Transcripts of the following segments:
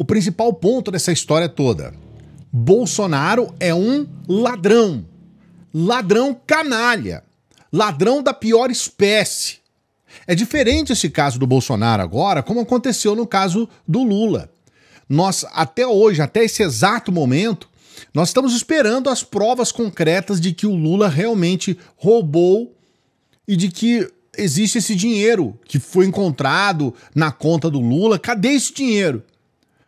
o principal ponto dessa história toda. Bolsonaro é um ladrão. Ladrão canalha. Ladrão da pior espécie. É diferente esse caso do Bolsonaro agora, como aconteceu no caso do Lula. Nós, até hoje, até esse exato momento, nós estamos esperando as provas concretas de que o Lula realmente roubou e de que existe esse dinheiro que foi encontrado na conta do Lula. Cadê esse dinheiro?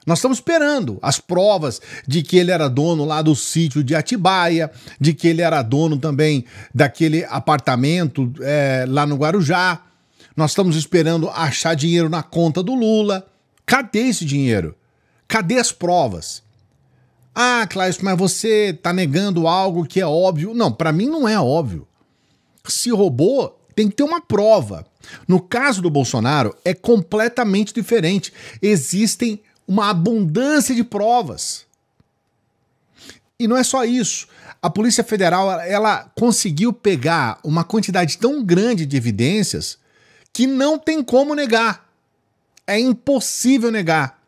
Nós estamos esperando as provas de que ele era dono lá do sítio de Atibaia, de que ele era dono também daquele apartamento é, lá no Guarujá. Nós estamos esperando achar dinheiro na conta do Lula. Cadê esse dinheiro? Cadê as provas? Ah, Cláudio, mas você está negando algo que é óbvio. Não, para mim não é óbvio. Se roubou, tem que ter uma prova. No caso do Bolsonaro, é completamente diferente. Existem uma abundância de provas. E não é só isso. A Polícia Federal ela conseguiu pegar uma quantidade tão grande de evidências que não tem como negar. É impossível negar.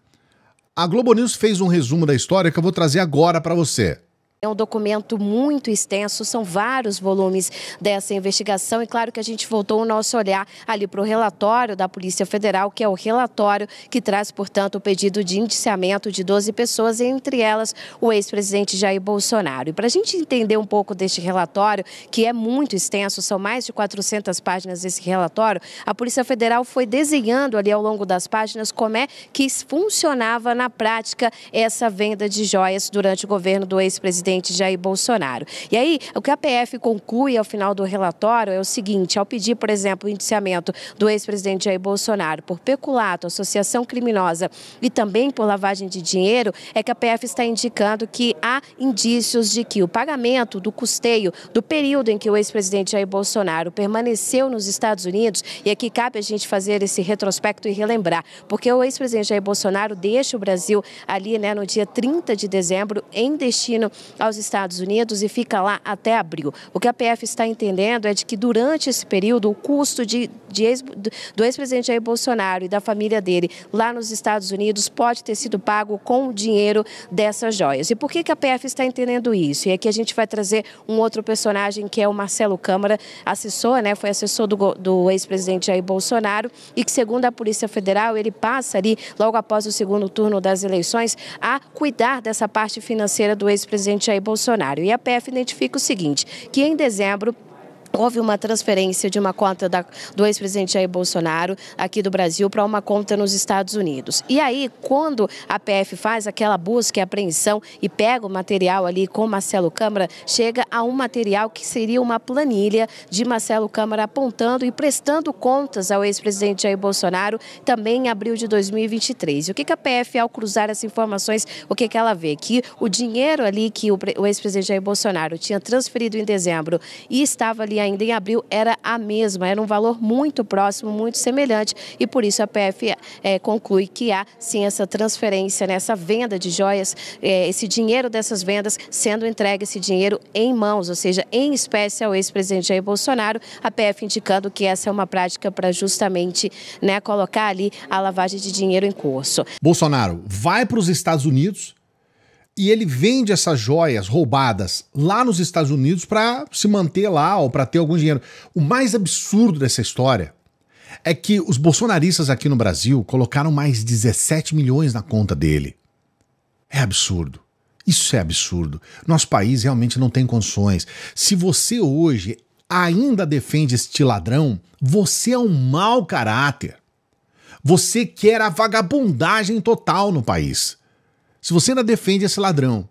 A Globo News fez um resumo da história que eu vou trazer agora para você. É um documento muito extenso, são vários volumes dessa investigação e claro que a gente voltou o nosso olhar ali para o relatório da Polícia Federal, que é o relatório que traz, portanto, o pedido de indiciamento de 12 pessoas, entre elas o ex-presidente Jair Bolsonaro. E para a gente entender um pouco deste relatório, que é muito extenso, são mais de 400 páginas desse relatório, a Polícia Federal foi desenhando ali ao longo das páginas como é que funcionava na prática essa venda de joias durante o governo do ex-presidente presidente Jair Bolsonaro. E aí, o que a PF conclui ao final do relatório é o seguinte: ao pedir, por exemplo, o indiciamento do ex-presidente Jair Bolsonaro por peculato, associação criminosa e também por lavagem de dinheiro, é que a PF está indicando que há indícios de que o pagamento do custeio do período em que o ex-presidente Jair Bolsonaro permaneceu nos Estados Unidos, e aqui cabe a gente fazer esse retrospecto e relembrar, porque o ex-presidente Jair Bolsonaro deixa o Brasil ali né, no dia 30 de dezembro em destino aos Estados Unidos e fica lá até abril. O que a PF está entendendo é de que durante esse período o custo de, de ex, do ex-presidente Jair Bolsonaro e da família dele lá nos Estados Unidos pode ter sido pago com o dinheiro dessas joias. E por que, que a PF está entendendo isso? E aqui a gente vai trazer um outro personagem que é o Marcelo Câmara, assessor, né? Foi assessor do, do ex-presidente Jair Bolsonaro e que, segundo a Polícia Federal, ele passa ali, logo após o segundo turno das eleições, a cuidar dessa parte financeira do ex-presidente Jair Jair Bolsonaro. E a PF identifica o seguinte, que em dezembro houve uma transferência de uma conta da, do ex-presidente Jair Bolsonaro aqui do Brasil para uma conta nos Estados Unidos. E aí, quando a PF faz aquela busca e apreensão e pega o material ali com Marcelo Câmara, chega a um material que seria uma planilha de Marcelo Câmara apontando e prestando contas ao ex-presidente Jair Bolsonaro também em abril de 2023. E o que, que a PF, ao cruzar essas informações, o que, que ela vê? Que o dinheiro ali que o, o ex-presidente Jair Bolsonaro tinha transferido em dezembro e estava ali ainda em abril era a mesma, era um valor muito próximo, muito semelhante e por isso a PF é, conclui que há sim essa transferência, né, essa venda de joias, é, esse dinheiro dessas vendas sendo entregue esse dinheiro em mãos, ou seja, em espécie ao ex-presidente Jair Bolsonaro, a PF indicando que essa é uma prática para justamente né, colocar ali a lavagem de dinheiro em curso. Bolsonaro vai para os Estados Unidos e ele vende essas joias roubadas lá nos Estados Unidos para se manter lá ou para ter algum dinheiro. O mais absurdo dessa história é que os bolsonaristas aqui no Brasil colocaram mais 17 milhões na conta dele. É absurdo. Isso é absurdo. Nosso país realmente não tem condições. Se você hoje ainda defende este ladrão, você é um mau caráter. Você quer a vagabundagem total no país se você ainda defende esse ladrão,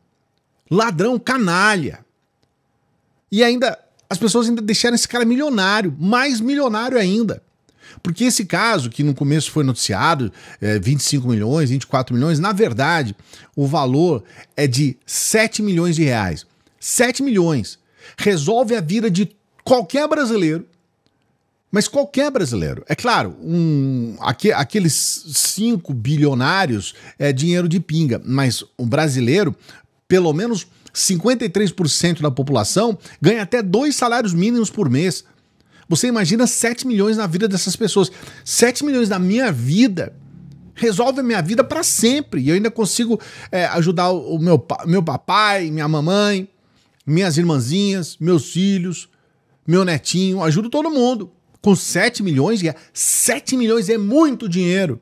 ladrão canalha, e ainda as pessoas ainda deixaram esse cara milionário, mais milionário ainda. Porque esse caso, que no começo foi noticiado, é, 25 milhões, 24 milhões, na verdade, o valor é de 7 milhões de reais. 7 milhões. Resolve a vida de qualquer brasileiro mas qualquer brasileiro. É claro, um, aqu aqueles 5 bilionários é dinheiro de pinga, mas o brasileiro, pelo menos 53% da população, ganha até dois salários mínimos por mês. Você imagina 7 milhões na vida dessas pessoas. 7 milhões na minha vida resolve a minha vida para sempre. E eu ainda consigo é, ajudar o meu, meu papai, minha mamãe, minhas irmãzinhas, meus filhos, meu netinho, ajudo todo mundo com 7 milhões, 7 milhões é muito dinheiro.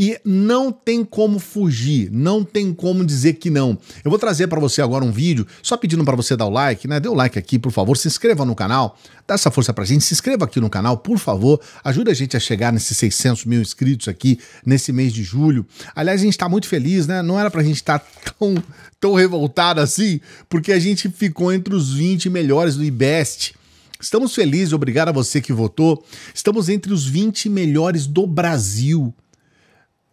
E não tem como fugir, não tem como dizer que não. Eu vou trazer para você agora um vídeo, só pedindo para você dar o like, né? Dê o like aqui, por favor, se inscreva no canal, dá essa força a gente, se inscreva aqui no canal, por favor, ajuda a gente a chegar nesses 600 mil inscritos aqui nesse mês de julho. Aliás, a gente está muito feliz, né? Não era para a gente estar tá tão, tão revoltado assim, porque a gente ficou entre os 20 melhores do IBEST. Estamos felizes, obrigado a você que votou. Estamos entre os 20 melhores do Brasil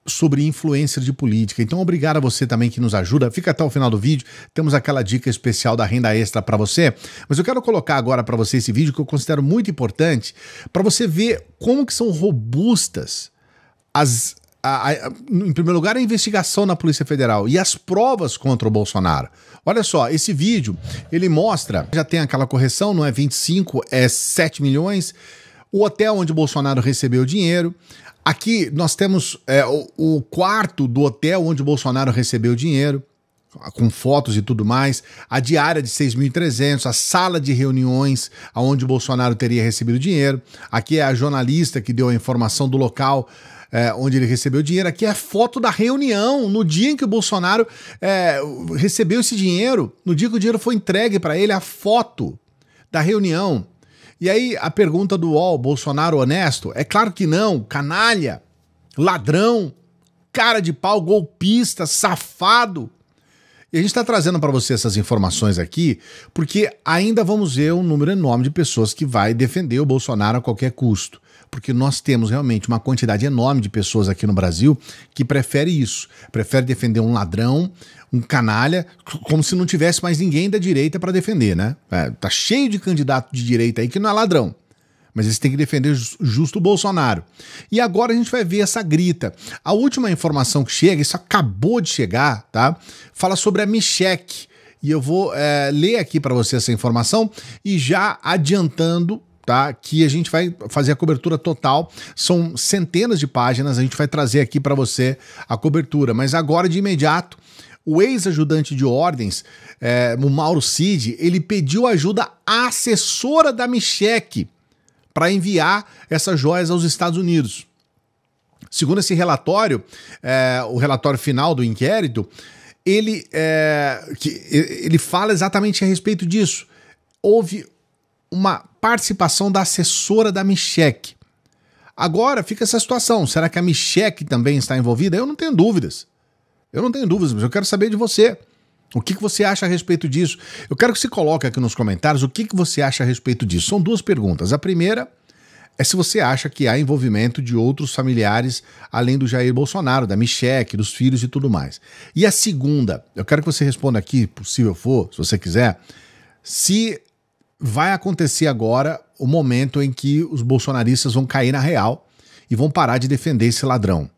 sobre influência de política. Então, obrigado a você também que nos ajuda. Fica até o final do vídeo. Temos aquela dica especial da renda extra para você. Mas eu quero colocar agora para você esse vídeo que eu considero muito importante para você ver como que são robustas as a, a, em primeiro lugar, a investigação na Polícia Federal e as provas contra o Bolsonaro. Olha só, esse vídeo, ele mostra, já tem aquela correção, não é 25, é 7 milhões, o hotel onde Bolsonaro recebeu o dinheiro. Aqui nós temos é, o, o quarto do hotel onde Bolsonaro recebeu o dinheiro com fotos e tudo mais, a diária de 6.300, a sala de reuniões aonde Bolsonaro teria recebido dinheiro. Aqui é a jornalista que deu a informação do local é, onde ele recebeu o dinheiro. Aqui é foto da reunião, no dia em que o Bolsonaro é, recebeu esse dinheiro, no dia que o dinheiro foi entregue para ele, a foto da reunião. E aí a pergunta do UOL, Bolsonaro honesto? É claro que não, canalha, ladrão, cara de pau, golpista, safado. E a gente está trazendo para você essas informações aqui, porque ainda vamos ver um número enorme de pessoas que vai defender o Bolsonaro a qualquer custo porque nós temos realmente uma quantidade enorme de pessoas aqui no Brasil que prefere isso, prefere defender um ladrão, um canalha, como se não tivesse mais ninguém da direita para defender, né? É, tá cheio de candidato de direita aí que não é ladrão. Mas eles têm que defender justo o Bolsonaro. E agora a gente vai ver essa grita. A última informação que chega, isso acabou de chegar, tá? Fala sobre a Michek. E eu vou é, ler aqui para você essa informação e já adiantando tá? Que a gente vai fazer a cobertura total. São centenas de páginas, a gente vai trazer aqui para você a cobertura. Mas agora, de imediato, o ex-ajudante de ordens, é, o Mauro Cid, ele pediu ajuda à assessora da Micheque para enviar essas joias aos Estados Unidos. Segundo esse relatório, é, o relatório final do inquérito, ele, é, que, ele fala exatamente a respeito disso. Houve uma participação da assessora da Michek. Agora fica essa situação. Será que a Michek também está envolvida? Eu não tenho dúvidas. Eu não tenho dúvidas, mas eu quero saber de você. O que, que você acha a respeito disso? Eu quero que você coloque aqui nos comentários o que, que você acha a respeito disso. São duas perguntas. A primeira é se você acha que há envolvimento de outros familiares além do Jair Bolsonaro, da Michelle, dos filhos e tudo mais. E a segunda, eu quero que você responda aqui, possível for, se você quiser, se vai acontecer agora o momento em que os bolsonaristas vão cair na real e vão parar de defender esse ladrão.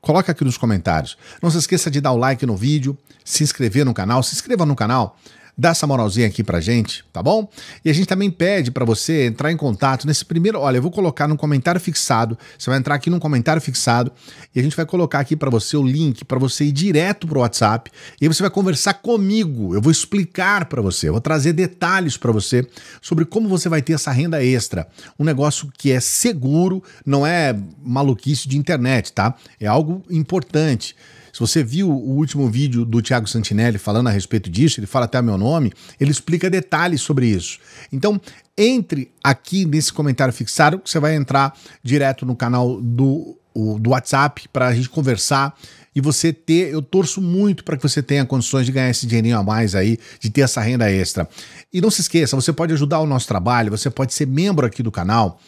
Coloca aqui nos comentários. Não se esqueça de dar o like no vídeo, se inscrever no canal, se inscreva no canal, dá essa moralzinha aqui pra gente, tá bom? E a gente também pede para você entrar em contato nesse primeiro. Olha, eu vou colocar num comentário fixado. Você vai entrar aqui num comentário fixado e a gente vai colocar aqui para você o link para você ir direto pro WhatsApp e aí você vai conversar comigo. Eu vou explicar para você, eu vou trazer detalhes para você sobre como você vai ter essa renda extra. Um negócio que é seguro, não é maluquice de internet, tá? É algo importante. Se você viu o último vídeo do Tiago Santinelli falando a respeito disso, ele fala até meu nome, ele explica detalhes sobre isso. Então, entre aqui nesse comentário fixado, que você vai entrar direto no canal do, o, do WhatsApp para a gente conversar e você ter, eu torço muito para que você tenha condições de ganhar esse dinheirinho a mais aí, de ter essa renda extra. E não se esqueça, você pode ajudar o nosso trabalho, você pode ser membro aqui do canal.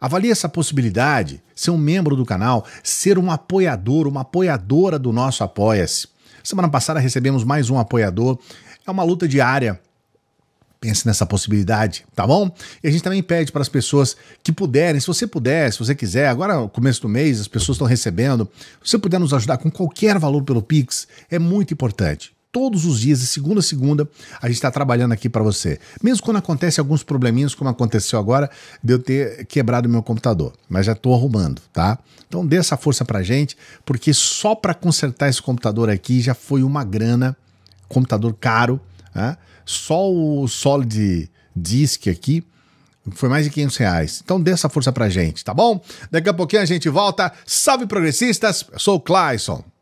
Avalie essa possibilidade, ser um membro do canal, ser um apoiador, uma apoiadora do nosso Apoia-se. Semana passada recebemos mais um apoiador. É uma luta diária. Pense nessa possibilidade, tá bom? E a gente também pede para as pessoas que puderem, se você puder, se você quiser, agora começo do mês, as pessoas estão recebendo. Se você puder nos ajudar com qualquer valor pelo Pix, é muito importante todos os dias, de segunda a segunda, a gente está trabalhando aqui para você. Mesmo quando acontece alguns probleminhas, como aconteceu agora, de eu ter quebrado meu computador. Mas já estou arrumando, tá? Então dê essa força para gente, porque só para consertar esse computador aqui já foi uma grana, computador caro, né? só o Solid Disk aqui, foi mais de 500 reais. Então dê essa força pra gente, tá bom? Daqui a pouquinho a gente volta. Salve progressistas, eu sou o Clayson.